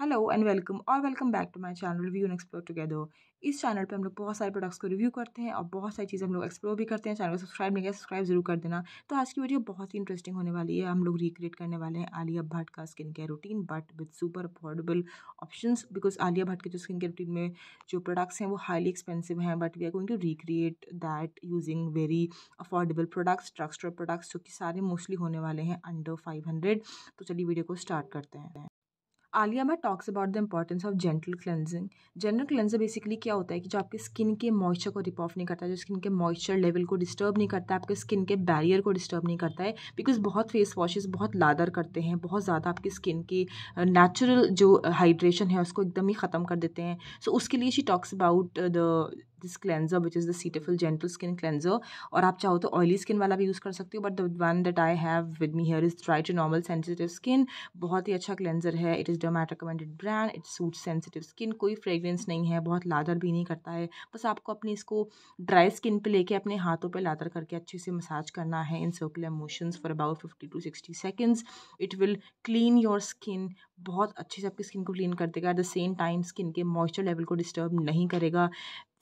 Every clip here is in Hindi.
हेलो एंड वेलकम और welcome back to my channel review and explore together इस चैनल पे हम लोग बहुत सारे प्रोडक्ट्स को रिव्यू करते हैं और बहुत सारी चीज़ें हम लोग एक्सप्लोर भी करते हैं चैनल को सब्सक्राइब नहीं किया सब्सक्राइब जरूर कर देना तो आज की वीडियो बहुत ही इंटरेस्टिंग होने वाली है हम लोग रिक्रिएट करने वाले हैं आलिया भट्ट का skin care routine but with super affordable option because Alia Bhatt के जो स्किन केयर रूटीन में जो प्रोडक्ट्स हैं वो हाईली एक्सपेंसिव हैं but we are going to recreate that using very affordable products structure products जो कि सारे मोस्टली होने वाले हैं अंडर फाइव तो चलिए वीडियो को स्टार्ट करते हैं आलिया मैं talks about the importance of gentle cleansing gentle cleanser basically क्या होता है कि जो आपके स्किन के मॉइस्चर को रिप ऑफ नहीं करता है जो स्किन के मॉइस्चर लेवल को डिस्टर्ब नहीं करता है आपके स्किन के बैरियर को डिस्टर्ब नहीं करता है बिकॉज बहुत फेस वॉशेज बहुत लादर करते हैं बहुत ज़्यादा आपकी स्किन की नेचुरल जो हाइड्रेशन है उसको एकदम ही ख़त्म कर देते हैं सो so, उसके लिए she talks about the this cleanser which is the Cetaphil gentle skin cleanser और आप चाहो तो ऑयली स्किन वाला भी यूज़ कर सकते हो but the one that I have with me here is dry to normal sensitive skin बहुत ही अच्छा क्लेंजर है it is dermat recommended brand it suit sensitive skin कोई फ्रेगरेंस नहीं है बहुत लादर भी नहीं करता है बस आपको अपनी इसको ड्राई स्किन पर लेके अपने हाथों पर लादर करके अच्छे से मसाज करना है in circular motions for about fifty to sixty seconds it will clean your skin बहुत अच्छे से आपकी स्किन को क्लीन कर देगा at the same time skin के मॉइस्चर लेवल को डिस्टर्ब नहीं करेगा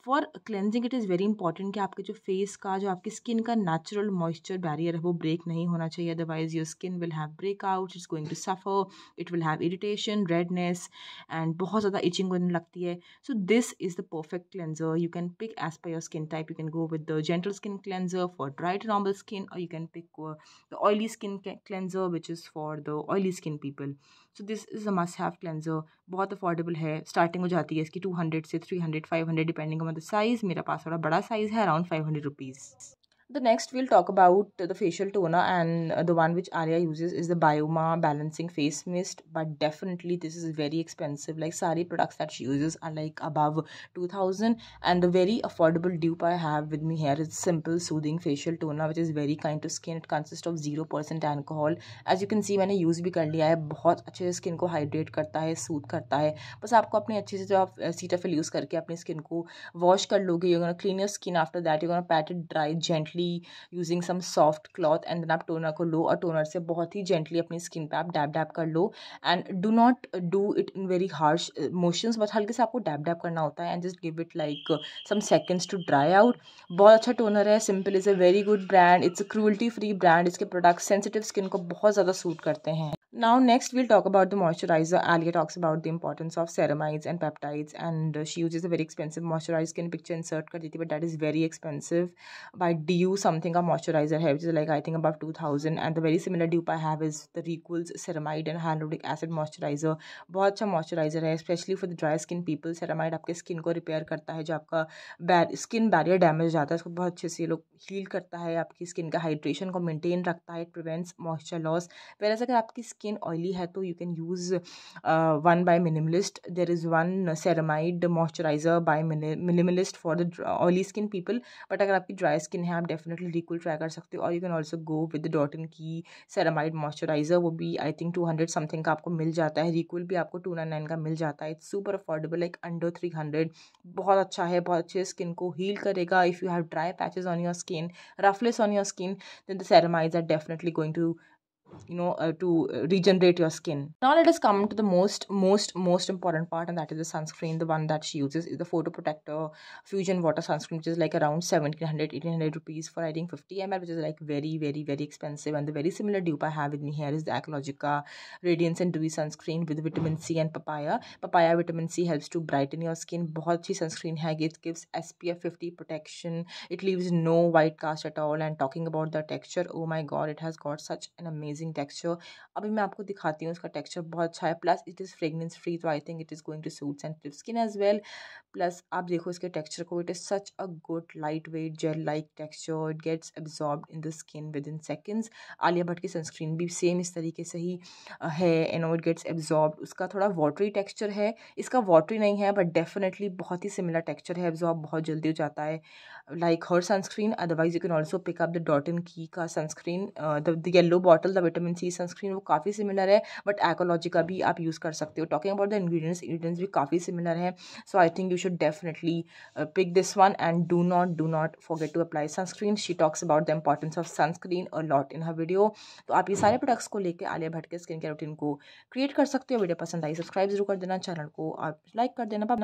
for cleansing it is very important कि आपके जो फेस का जो आपकी स्किन का नेचुरल मॉइस्चर बैरियर है वो ब्रेक नहीं होना चाहिए otherwise your skin will have break out it's going to suffer it will have irritation redness and बहुत ज़्यादा इचिंग होने लगती है so this is the perfect cleanser you can pick as per your skin type you can go with the gentle skin cleanser for dry to normal skin और you can pick the oily skin cleanser which is for the oily skin people so this is a must have cleanser बहुत अफोर्डेबल है स्टार्टिंग हो जाती है इसकी टू हंड्रेड से three hundred five hundred depending on the size मेरा पास थोड़ा बड़ा साइज़ है around five hundred rupees The next we'll talk about the facial toner and the one which Arya uses is the Bioma Balancing Face Mist. But definitely this is very expensive. Like Sari products that she uses are like above 2000 and the very affordable dupe I have with me here is Simple Soothing Facial Toner which is very kind to skin. It consists of 0% alcohol. As you can see I use भी कर लिया है skin अच्छे से स्किन को हाइड्रेट करता है सूद करता है बस आपको अपने अच्छे से जो आप सीटाफिल यूज़ करके अपनी स्किन you वॉश कर लोगे you gonna clean your skin after that you gonna gently using some soft cloth and then आप टोनर को लो और टोनर से बहुत ही जेंटली अपनी स्किन पे आप डैप डैप कर लो and do not do it in very harsh motions बस हल्के से आपको डैप डैप करना होता है and just give it like some seconds to dry out बहुत अच्छा टोनर है simple is a very good brand it's cruelty free brand इसके प्रोडक्ट सेंसिटिव स्किन को बहुत ज़्यादा सूट करते हैं Now, next, we'll talk about the moisturizer. Alia talks about the importance of ceramides and peptides, and uh, she uses a very expensive moisturizer. skin picture insert kar deti, but that is very expensive. By DU, something का moisturizer hai which is like I think above 2000 and the very similar dupe I have is the Requil's ceramide and hyaluronic acid moisturizer. bahut acha moisturizer hai especially for the dry skin people. Ceramide aapke skin ko repair karta hai jo aapka bar skin barrier damage jata hai usko bahut acche se log heal karta hai aapki skin ka hydration ko maintain rakhta hai it prevents moisture loss. Whereas agar aapki skin skin oily है तो you can use one by Minimalist there is one ceramide moisturizer by Minimalist for the oily skin people but अगर आपकी ड्राई स्किन है आप डेफिनेटली रिकूल ट्राई कर सकते हो और you can also go with the Dot and Key ceramide moisturizer वो भी I think two hundred something का आपको मिल जाता है रिकूल भी आपको टू नाइन नाइन का मिल जाता है it's super affordable like under three hundred बहुत अच्छा है बहुत अच्छे स्किन को हील करेगा if you have dry patches on your skin roughness on your skin then the ceramides are definitely going to you know uh, to uh, regenerate your skin now let us come to the most most most important part and that is the sunscreen the one that she uses is the photo protector fusion water sunscreen which is like around 1700 1800 rupees for i think 50 ml which is like very very very expensive and the very similar dupe i have with me here is the ecologica radiance and dewy sunscreen with vitamin c and papaya papaya vitamin c helps to brighten your skin bahut sunscreen hai it gives spf 50 protection it leaves no white cast at all and talking about the texture oh my god it has got such an amazing amazing texture अभी मैं आपको दिखाती हूँ उसका टेक्स्चर बहुत अच्छा है plus it is fragrance free तो I think it is going to suit sensitive skin as well plus आप देखो इसके टेक्स्चर को it is such a good lightweight gel like texture it gets absorb in the skin within seconds Alia Bhatt की सनस्क्रीन भी सेम इस तरीके से ही है एंड इट गेट्स एब्जॉर्ब उसका थोड़ा वाटरी टेक्स्चर है इसका वाटरी नहीं है बट डेफिनेटली बहुत ही सिमिलर टेक्स्चर है एब्जॉर्ब बहुत जल्दी हो जाता है like her sunscreen otherwise you can also pick up the Dot and Key का sunscreen the yellow bottle the vitamin C sunscreen वो काफ़ी सिमिलर है बट एकोलॉजी का भी आप यूज़ कर सकते हो talking about the ingredients ingredients भी काफ़ी सिमिलर है so I think you should definitely pick this one and do not do not forget to apply sunscreen she talks about the importance of sunscreen और लॉट इन हर वीडियो तो आप ये सारे प्रोडक्ट्स को लेकर आलिया भट्ट के स्किन केयर रूटीन को क्रिएट कर सकते हो वीडियो पसंद आई सब्सक्राइब जरूर कर देना चैनल को आप लाइक कर देना